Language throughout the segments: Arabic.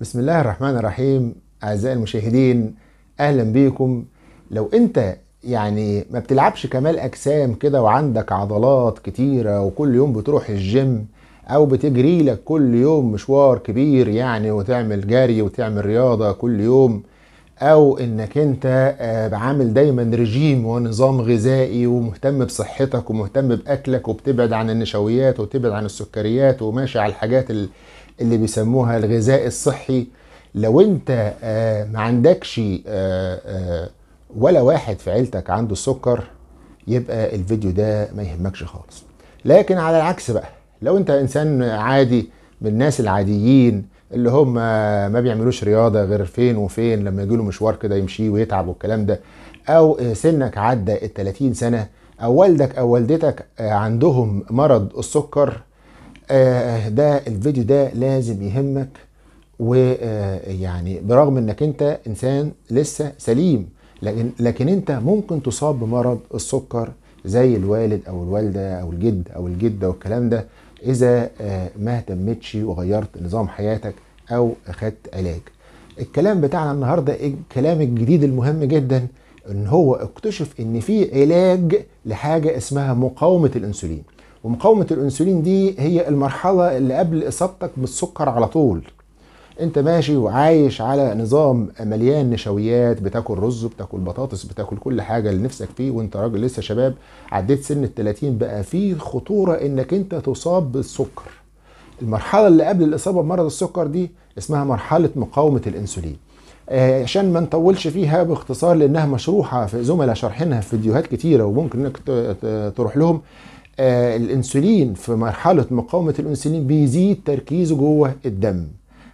بسم الله الرحمن الرحيم أعزائي المشاهدين أهلا بيكم لو أنت يعني ما بتلعبش كمال أجسام كده وعندك عضلات كتيرة وكل يوم بتروح الجيم أو بتجري لك كل يوم مشوار كبير يعني وتعمل جري وتعمل رياضة كل يوم أو إنك أنت آه، عامل دايما رجيم ونظام غذائي ومهتم بصحتك ومهتم بأكلك وبتبعد عن النشويات وبتبعد عن السكريات وماشي على الحاجات اللي اللي بيسموها الغذاء الصحي لو انت آه، ما عندكش آه، آه، ولا واحد في عيلتك عنده السكر يبقى الفيديو ده ما يهمكش خالص لكن على العكس بقى لو انت انسان عادي من الناس العاديين اللي هم ما بيعملوش رياضه غير فين وفين لما يجيله مشوار كده يمشيه ويتعب والكلام ده او سنك عدى ال 30 سنه او والدك او والدتك عندهم مرض السكر آه، آه، ده الفيديو ده لازم يهمك ويعني آه، برغم انك انت انسان لسه سليم لكن لكن انت ممكن تصاب بمرض السكر زي الوالد او الوالده او الجد او الجده والكلام ده اذا ما اهتمتش وغيرت نظام حياتك او اخدت علاج الكلام بتاعنا النهارده الكلام الجديد المهم جدا ان هو اكتشف ان في علاج لحاجه اسمها مقاومه الانسولين ومقاومه الانسولين دي هي المرحله اللي قبل اصابتك بالسكر على طول انت ماشي وعايش على نظام مليان نشويات بتاكل رز بتاكل بطاطس بتاكل كل حاجه اللي نفسك فيه وانت راجل لسه شباب عديت سن ال 30 بقى فيه خطوره انك انت تصاب بالسكر المرحله اللي قبل الاصابه بمرض السكر دي اسمها مرحله مقاومه الانسولين آه، عشان ما نطولش فيها باختصار لانها مشروحه في زملاء شارحينها في فيديوهات كتيره وممكن انك تروح لهم آه، الانسولين في مرحله مقاومه الانسولين بيزيد تركيزه جوه الدم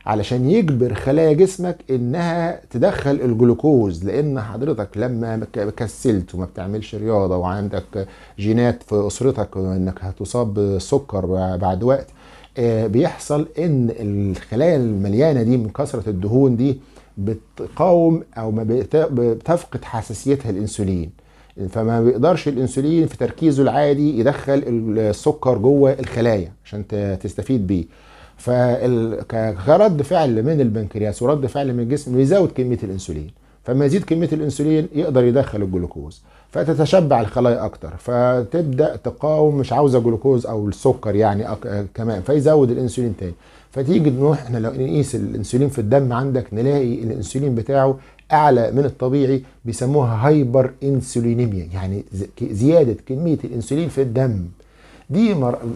علشان يجبر خلايا جسمك انها تدخل الجلوكوز لان حضرتك لما كسلت وما بتعملش رياضه وعندك جينات في اسرتك انك هتصاب بالسكر بعد وقت آه، بيحصل ان الخلايا المليانه دي من كثره الدهون دي بتقاوم او ما بتفقد حساسيتها الانسولين فما بيقدرش الانسولين في تركيزه العادي يدخل السكر جوه الخلايا عشان تستفيد بيه فكرد فعل من البنكرياس ورد فعل من الجسم بيزود كميه الانسولين فما يزيد كميه الانسولين يقدر يدخل الجلوكوز فتتشبع الخلايا اكتر فتبدا تقاوم مش عاوزه جلوكوز او السكر يعني أك... كمان فيزود الانسولين تاني فتيجي نروح احنا لو نقيس الانسولين في الدم عندك نلاقي الانسولين بتاعه اعلى من الطبيعي بيسموها هايبر انسولينيميا يعني زياده كميه الانسولين في الدم دي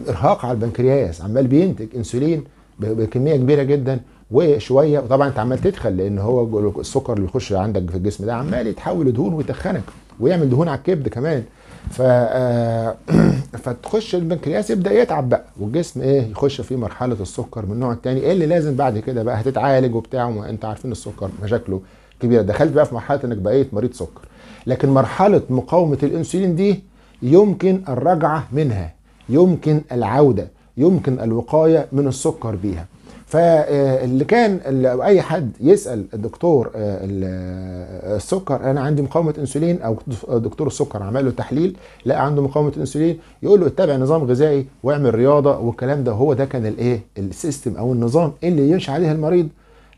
ارهاق على البنكرياس عمال بينتج انسولين بكميه كبيره جدا وشويه وطبعا انت عمال تدخل لان هو السكر اللي بيخش عندك في الجسم ده عمال يتحول لدهون ويتخنك ويعمل دهون على الكبد كمان ف آه، فتخش البنكرياس يبدا يتعب بقى والجسم ايه يخش في مرحله السكر من النوع الثاني اللي لازم بعد كده بقى هتتعالج وبتاع وانت عارفين السكر مشاكله كبيره دخلت بقى في مرحله انك بقيت مريض سكر لكن مرحله مقاومه الانسولين دي يمكن الرجعه منها يمكن العوده يمكن الوقايه من السكر بيها فاللي آه، كان او اي حد يسال الدكتور آه، آه، السكر انا عندي مقاومه انسولين او دكتور السكر عمل له تحليل لقى عنده مقاومه انسولين يقول له اتبع نظام غذائي واعمل رياضه والكلام ده هو ده كان الايه السيستم او النظام اللي يمشي عليه المريض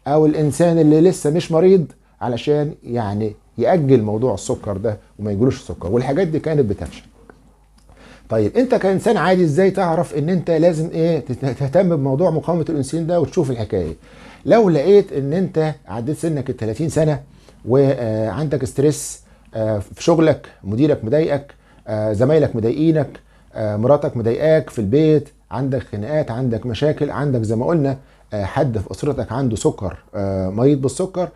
او الانسان اللي لسه مش مريض علشان يعني ياجل موضوع السكر ده وما يجيلوش السكر والحاجات دي كانت بتفشل طيب انت كانسان عادي ازاي تعرف ان انت لازم ايه تهتم بموضوع مقاومه الانسولين ده وتشوف الحكايه لو لقيت ان انت عديت سنك ال 30 سنه وعندك آه، ستريس آه، في شغلك مديرك مضايقك آه، زمايلك مضايقينك مراتك مضايقاك في البيت عندك خناقات عندك مشاكل عندك زي ما قلنا حد في اسرتك عنده سكر مريض بالسكر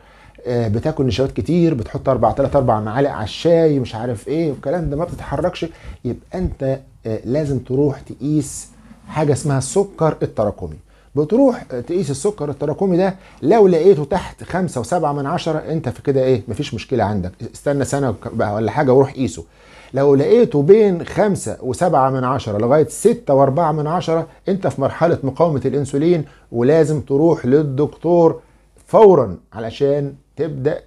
آه، بتاكل نشويات كتير بتحط اربع ثلاث اربع معالق على الشاي مش عارف ايه والكلام ده ما بتتحركش يبقى انت آه، لازم تروح تقيس حاجه اسمها السكر التراكمي بتروح آه، تقيس السكر التراكمي ده لو لقيته تحت خمسة وسبعة من عشرة انت في كده ايه مفيش مشكلة عندك استنى سنة ولا حاجة وروح قيسه لو لقيته بين خمسة وسبعة من عشرة لغاية ستة واربعة من عشرة انت في مرحلة مقاومة الانسولين ولازم تروح للدكتور فورا علشان تبدا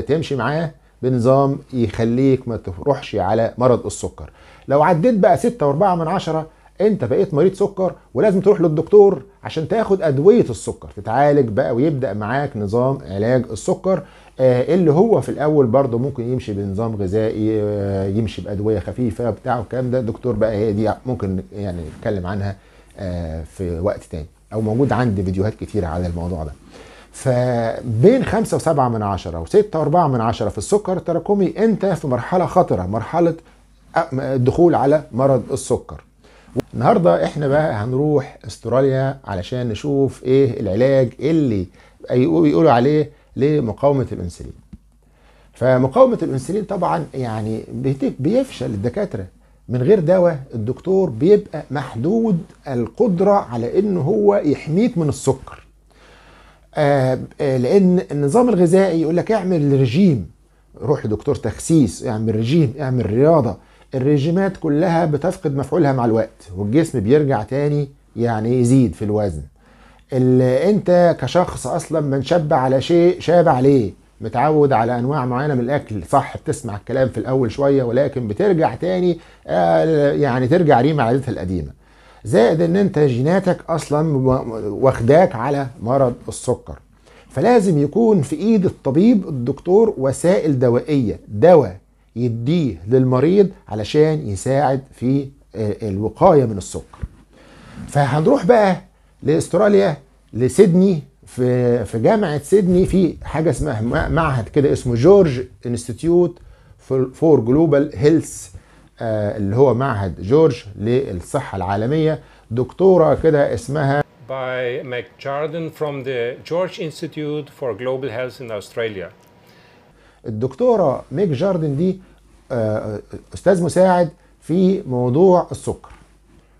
تمشي معاه بنظام يخليك ما تروحش على مرض السكر لو عديت بقى ستة واربعة من عشرة انت بقيت مريض سكر ولازم تروح للدكتور عشان تاخد ادويه السكر تتعالج بقى ويبدا معاك نظام علاج السكر آه، اللي هو في الاول برضه ممكن يمشي بنظام غذائي آه، يمشي بادويه خفيفه بتاع الكلام ده الدكتور بقى هي دي ممكن يعني نتكلم عنها آه، في وقت تاني او موجود عندي فيديوهات كتيره على الموضوع ده فبين خمسة وسبعة من عشرة وستة وأربعة من عشرة في السكر التراكمي أنت في مرحلة خطرة مرحلة الدخول على مرض السكر النهاردة احنا بقى هنروح استراليا علشان نشوف ايه العلاج اللي بيقولوا عليه لمقاومة الانسولين فمقاومة الانسولين طبعا يعني بيفشل الدكاترة من غير دواء الدكتور بيبقى محدود القدرة على انه هو يحميك من السكر آه، آه، لان النظام الغذائي يقول لك اعمل رجيم روح لدكتور تخسيس اعمل رجيم اعمل رياضه الرجيمات كلها بتفقد مفعولها مع الوقت والجسم بيرجع تاني يعني يزيد في الوزن اللي انت كشخص اصلا من شاب على شيء شاب عليه متعود على انواع معينه من الاكل صح بتسمع الكلام في الاول شويه ولكن بترجع تاني آه، يعني ترجع ريم على عادتها القديمه زائد ان انت جيناتك اصلا واخداك على مرض السكر فلازم يكون في ايد الطبيب الدكتور وسائل دوائيه دواء يديه للمريض علشان يساعد في آه، الوقايه من السكر فهنروح بقى لاستراليا لسيدني في في جامعه سيدني في حاجه اسمها معهد كده اسمه جورج انستيتيوت فور جلوبال هيلث آه، اللي هو معهد جورج للصحة العالمية دكتورة كده اسمها by Meg Jardin from the George Institute for Global Health in Australia. الدكتورة ميك جاردن دي آه، أستاذ مساعد في موضوع السكر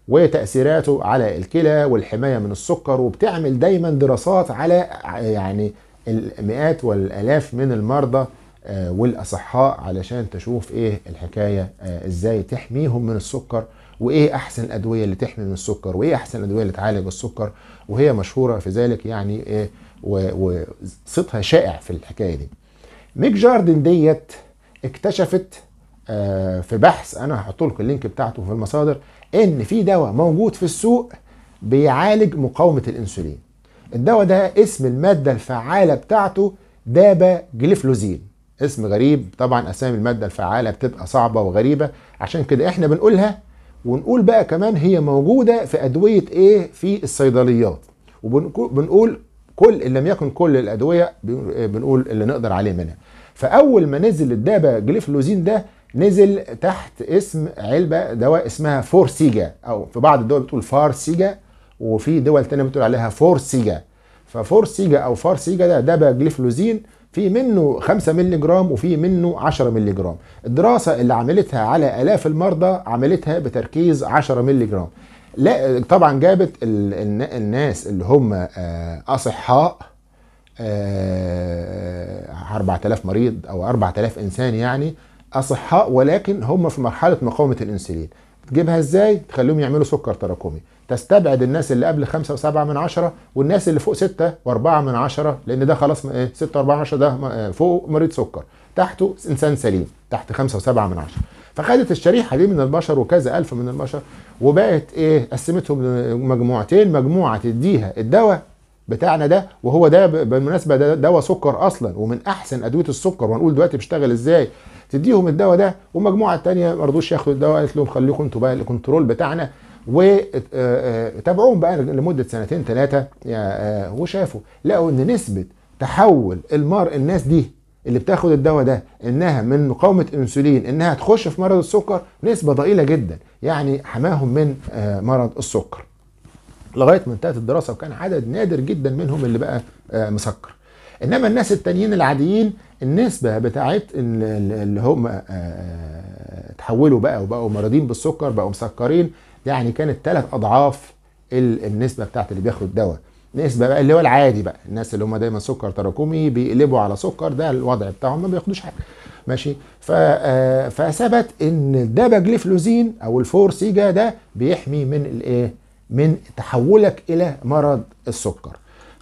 وتأثيراته على الكلى والحماية من السكر وبتعمل دايما دراسات على يعني المئات والآلاف من المرضى آه، والاصحاء علشان تشوف ايه الحكايه آه، ازاي تحميهم من السكر وايه احسن الادويه اللي تحمي من السكر وايه احسن الادويه اللي تعالج السكر وهي مشهوره في ذلك يعني ايه وصيتها شائع في الحكايه دي ميك جاردن ديت اكتشفت آه، في بحث انا هحط لكم اللينك بتاعته في المصادر ان في دواء موجود في السوق بيعالج مقاومه الانسولين الدواء ده اسم الماده الفعاله بتاعته دابا جليفلوزين اسم غريب طبعا اسامي الماده الفعاله بتبقى صعبه وغريبه عشان كده احنا بنقولها ونقول بقى كمان هي موجوده في ادويه ايه في الصيدليات وبنقول كل ان لم يكن كل الادويه بنقول اللي نقدر عليه منها فاول ما نزل الدابا جليفلوزين ده نزل تحت اسم علبه دواء اسمها فورسيجا او في بعض الدول بتقول فارسيجا وفي دول تانية بتقول عليها فورسيجا ففورسيجا او فارسيجا ده دابا جليفلوزين في منه 5 مللي جرام وفي منه 10 مللي جرام الدراسة اللي عملتها على آلاف المرضى عملتها بتركيز 10 مللي جرام لا طبعا جابت الناس اللي هم آه، أصحاء 4000 آه، مريض أو 4000 إنسان يعني أصحاء ولكن هم في مرحلة مقاومة الأنسولين تجيبها ازاي؟ تخليهم يعملوا سكر تراكمي تستبعد الناس اللي قبل 5 و7 من 10 والناس اللي فوق 6 و4 من 10 لان ده خلاص ايه 6 و4 من 10 ده إيه، فوق مريض سكر تحته انسان سليم تحت 5 و7 من 10 فخدت الشريحه دي من البشر وكذا الف من البشر وبقت ايه قسمتهم لمجموعتين مجموعه تديها الدواء بتاعنا ده وهو ده بالمناسبه ده دواء سكر اصلا ومن احسن ادويه السكر وهنقول دلوقتي بيشتغل ازاي تديهم الدواء ده والمجموعه الثانيه ما رضوش ياخدوا الدواء قالت لهم خليكم انتوا بقى الكنترول بتاعنا وتابعوهم آه، آه، بقى لمده سنتين ثلاثه آه، وشافوا لقوا ان نسبه تحول المار الناس دي اللي بتاخد الدواء ده انها من مقاومه انسولين انها تخش في مرض السكر نسبه ضئيله جدا يعني حماهم من مرض السكر لغايه ما انتهت الدراسه وكان عدد نادر جدا منهم اللي بقى مسكر انما الناس التانيين العاديين النسبه بتاعت اللي هم اتحولوا آه، آه، بقى وبقوا مريضين بالسكر بقوا مسكرين يعني كانت ثلاث اضعاف النسبه بتاعت اللي بياخدوا الدواء نسبه بقى اللي هو العادي بقى الناس اللي هم دايما سكر تراكمي بيقلبوا على سكر ده الوضع بتاعهم ما بياخدوش حاجه ماشي آه، فثبت ان الداباجليفلوزين او الفور سيجا ده بيحمي من الايه من تحولك الى مرض السكر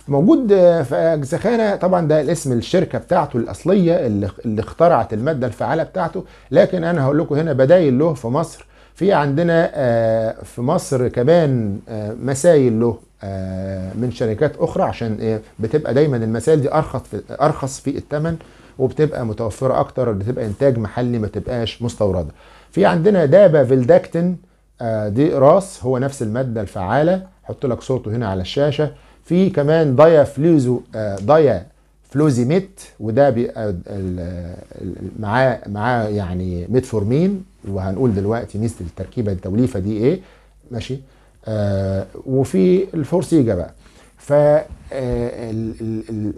موجود في جزخانة طبعا ده الاسم الشركة بتاعته الأصلية اللي, اللي اخترعت المادة الفعالة بتاعته لكن أنا هقول لكم هنا بدايل له في مصر في عندنا آه، في مصر كمان آه، مسايل له آه، من شركات أخرى عشان بتبقى دايما المسائل دي أرخص في أرخص في الثمن وبتبقى متوفرة أكتر بتبقى إنتاج محلي ما تبقاش مستوردة. في عندنا دابا فيلداكتن دي راس هو نفس المادة الفعالة حط لك صوته هنا على الشاشة في كمان ضيا فلوزو ضيا آه، فلوزيميت وده آه، معاه معاه يعني ميتفورمين وهنقول دلوقتي نسبه التركيبه التوليفه دي ايه ماشي آه وفي الفورسيجا بقى ف آه،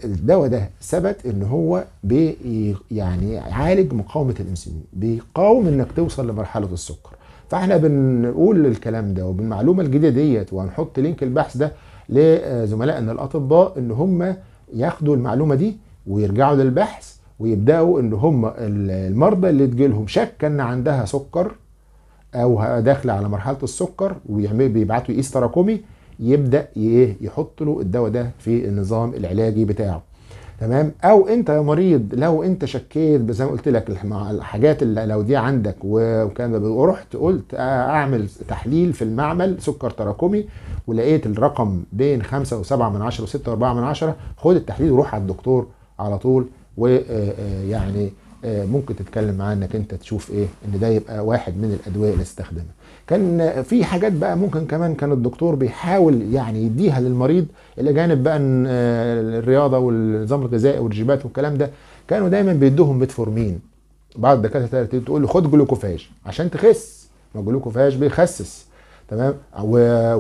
الدواء ده ثبت ان هو بي يعني يعالج مقاومه الانسولين بيقاوم انك توصل لمرحله السكر فاحنا بنقول الكلام ده وبالمعلومه الجديده ديت وهنحط لينك البحث ده لزملائنا الاطباء ان هم ياخدوا المعلومه دي ويرجعوا للبحث ويبداوا ان هم المرضى اللي تجيلهم شك ان عندها سكر او داخله على مرحله السكر بيبعتوا يقيس تراكمي يبدا إيه، يحط له الدواء ده في النظام العلاجي بتاعه تمام او انت يا مريض لو انت شكيت زي ما قلت لك الحاجات اللي لو دي عندك وكان ورحت قلت اعمل تحليل في المعمل سكر تراكمي ولقيت الرقم بين 5 و7 من 10 و6 و4 من 10 خد التحليل وروح على الدكتور على طول ويعني آه، آه، آه، ممكن تتكلم معاه انك انت تشوف ايه ان ده يبقى واحد من الادويه اللي استخدمها كان في حاجات بقى ممكن كمان كان الدكتور بيحاول يعني يديها للمريض الى جانب بقى آه، الرياضه والنظام الغذائي والجيبات والكلام ده كانوا دايما بيدوهم متفورمين بعض الدكاتره تقول له خد جلوكوفاج عشان تخس ما جلوكوفاج بيخسس تمام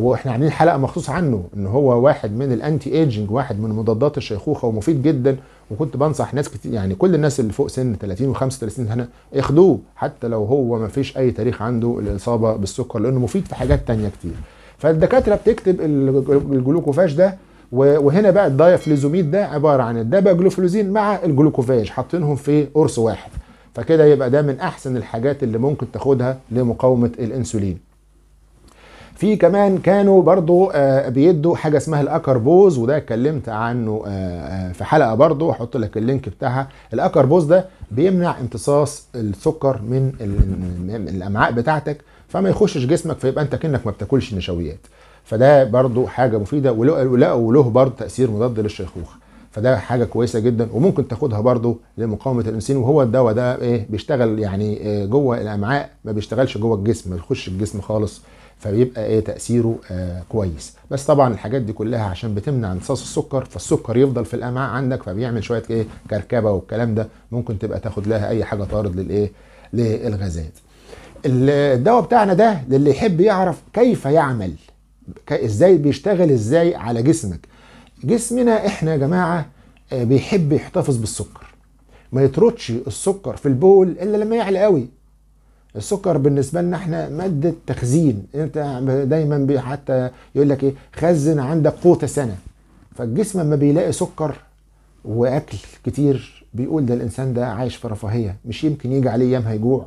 واحنا عاملين حلقه مخصوص عنه ان هو واحد من الانتي ايجنج واحد من مضادات الشيخوخه ومفيد جدا وكنت بنصح ناس كتير يعني كل الناس اللي فوق سن 30 و35 سنه ياخدوه حتى لو هو ما فيش اي تاريخ عنده الاصابه بالسكر لانه مفيد في حاجات تانية كتير فالدكاتره بتكتب الجلوكوفاج ده وهنا بقى الدايفليزوميد ده عباره عن الدابا جلوفلوزين مع الجلوكوفاج حاطينهم في قرص واحد فكده يبقى ده من احسن الحاجات اللي ممكن تاخدها لمقاومه الانسولين في كمان كانوا برضو آه، بيدوا حاجه اسمها الاكربوز وده اتكلمت عنه آه، آه، في حلقه برضو هحط لك اللينك بتاعها الاكربوز ده بيمنع امتصاص السكر من الامعاء بتاعتك فما يخشش جسمك فيبقى انت كانك ما بتاكلش نشويات فده برضو حاجه مفيده وله برضو تاثير مضاد للشيخوخه فده حاجه كويسه جدا وممكن تاخدها برضو لمقاومه الانسولين وهو الدواء ده ايه بيشتغل يعني جوه الامعاء ما بيشتغلش جوه الجسم ما بيخش الجسم خالص فبيبقى ايه تاثيره آه كويس بس طبعا الحاجات دي كلها عشان بتمنع امتصاص السكر فالسكر يفضل في الامعاء عندك فبيعمل شويه ايه كركبه والكلام ده ممكن تبقى تاخد لها اي حاجه طارد للايه للغازات الدواء بتاعنا ده للي يحب يعرف كيف يعمل ازاي بيشتغل ازاي على جسمك جسمنا احنا يا جماعه آه، بيحب يحتفظ بالسكر ما يطردش السكر في البول الا لما يعلى قوي السكر بالنسبه لنا احنا ماده تخزين انت دايما حتى يقول لك ايه خزن عندك قوت سنه فالجسم لما بيلاقي سكر واكل كتير بيقول ده الانسان ده عايش في رفاهيه مش يمكن يجي عليه ايام هيجوع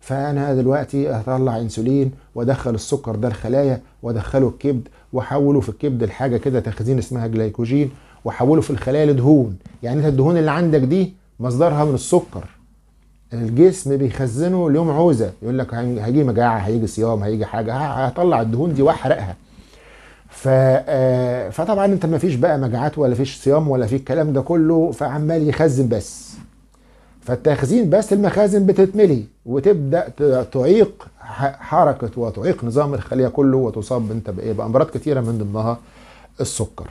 فانا دلوقتي هطلع انسولين وادخل السكر ده الخلايا وادخله الكبد واحوله في الكبد لحاجه كده تخزين اسمها جليكوجين واحوله في الخلايا لدهون يعني انت الدهون اللي عندك دي مصدرها من السكر الجسم بيخزنه اليوم عوزه يقول لك هيجي مجاعه هيجي صيام هيجي حاجه هطلع الدهون دي واحرقها ف آه، فطبعا انت ما فيش بقى مجاعات ولا فيش صيام ولا في الكلام ده كله فعمال يخزن بس فالتخزين بس المخازن بتتملي وتبدا تعيق حركه وتعيق نظام الخليه كله وتصاب انت بايه بامراض كثيره من ضمنها السكر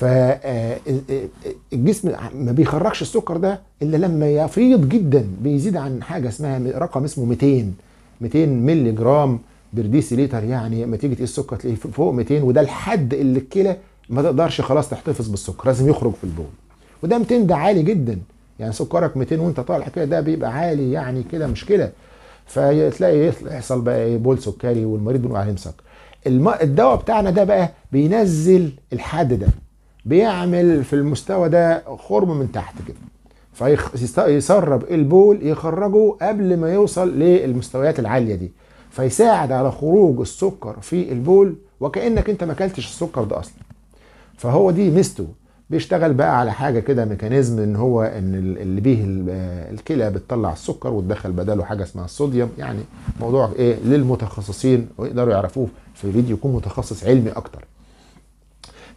فالجسم آه، آه، آه، ما بيخرجش السكر ده الا لما يفيض جدا بيزيد عن حاجه اسمها رقم اسمه 200 200 مللي جرام برديسيليتر يعني لما تيجي تقيس السكر تلاقيه فوق 200 وده الحد اللي الكلى ما تقدرش خلاص تحتفظ بالسكر لازم يخرج في البول وده 200 ده عالي جدا يعني سكرك 200 وانت طالع كده ده بيبقى عالي يعني كده مشكله فتلاقي يحصل بقى ايه بول سكري والمريض بنقول عليه مسكر الدواء بتاعنا ده بقى بينزل الحد ده بيعمل في المستوى ده خرم من تحت كده فيسرب البول يخرجه قبل ما يوصل للمستويات العاليه دي فيساعد على خروج السكر في البول وكانك انت ما اكلتش السكر ده اصلا فهو دي ميزته بيشتغل بقى على حاجه كده ميكانيزم ان هو ان اللي بيه الكلى بتطلع السكر وتدخل بداله حاجه اسمها الصوديوم يعني موضوع ايه للمتخصصين ويقدروا يعرفوه في فيديو يكون متخصص علمي اكتر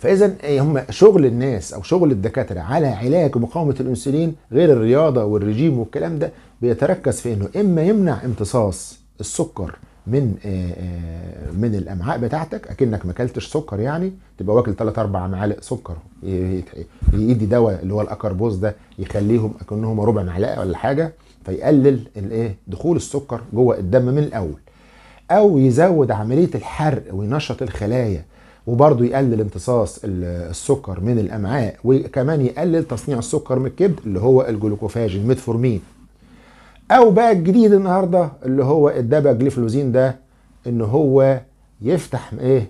فاذا إيه، هم شغل الناس او شغل الدكاتره على علاج مقاومه الانسولين غير الرياضه والرجيم والكلام ده بيتركز في انه اما يمنع امتصاص السكر من آه، آه، من الامعاء بتاعتك اكنك ما اكلتش سكر يعني تبقى واكل 3 4 معالق سكر يدي دواء اللي هو الاكربوز ده يخليهم اكنهم ربع معلقه ولا حاجه فيقلل الايه دخول السكر جوه الدم من الاول او يزود عمليه الحرق وينشط الخلايا وبرضه يقلل امتصاص السكر من الامعاء وكمان يقلل تصنيع السكر من الكبد اللي هو الجلوكوفاجين ميتفورمين او بقى الجديد النهارده اللي هو الدبا جليفلوزين ده ان هو يفتح ايه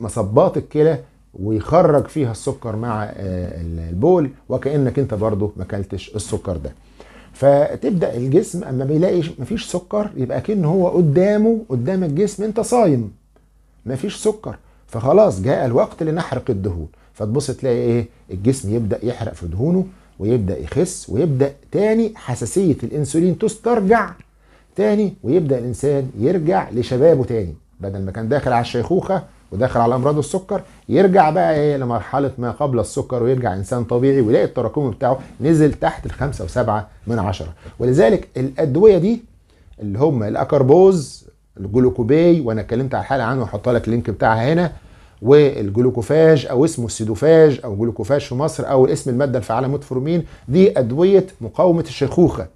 مصبات الكلى ويخرج فيها السكر مع آه، البول وكانك انت برضه ما اكلتش السكر ده فتبدا الجسم اما بيلاقي مفيش سكر يبقى كأن هو قدامه قدام الجسم انت صايم مفيش سكر فخلاص جاء الوقت لنحرق الدهون فتبص تلاقي ايه الجسم يبدا يحرق في دهونه ويبدا يخس ويبدا تاني حساسيه الانسولين تسترجع تاني ويبدا الانسان يرجع لشبابه تاني بدل ما كان داخل على الشيخوخه وداخل على امراض السكر يرجع بقى ايه لمرحله ما قبل السكر ويرجع انسان طبيعي ويلاقي التراكم بتاعه نزل تحت الخمسة وسبعة من عشرة ولذلك الادويه دي اللي هم الاكربوز الجلوكوباي وانا اتكلمت على الحلقه عنه هحط لك اللينك بتاعها هنا والجلوكوفاج او اسمه السيدوفاج او جلوكوفاج في مصر او اسم الماده الفعاله متفورمين دي ادويه مقاومه الشيخوخه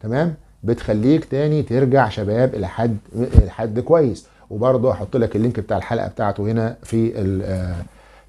تمام بتخليك تاني ترجع شباب الى حد الى حد كويس وبرضه هحط لك اللينك بتاع الحلقه بتاعته هنا في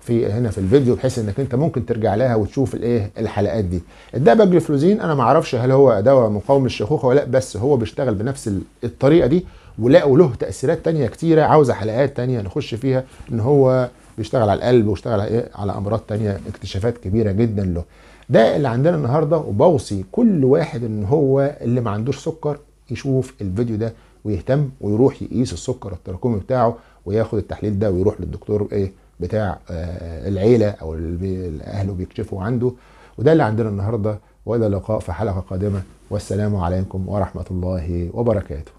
في هنا في الفيديو بحيث انك انت ممكن ترجع لها وتشوف الايه الحلقات دي الداباجليفلوزين انا ما اعرفش هل هو دواء مقاوم للشيخوخه ولا لا بس هو بيشتغل بنفس الطريقه دي ولقوا له تاثيرات تانية كتيره عاوزه حلقات تانية نخش فيها ان هو بيشتغل على القلب ويشتغل على ايه على امراض تانية اكتشافات كبيره جدا له ده اللي عندنا النهارده وبوصي كل واحد ان هو اللي ما عندوش سكر يشوف الفيديو ده ويهتم ويروح يقيس السكر التراكمي بتاعه وياخد التحليل ده ويروح للدكتور ايه بتاع آه، العيله او اهله بيكشفوا عنده وده اللي عندنا النهارده والى اللقاء في حلقه قادمه والسلام عليكم ورحمه الله وبركاته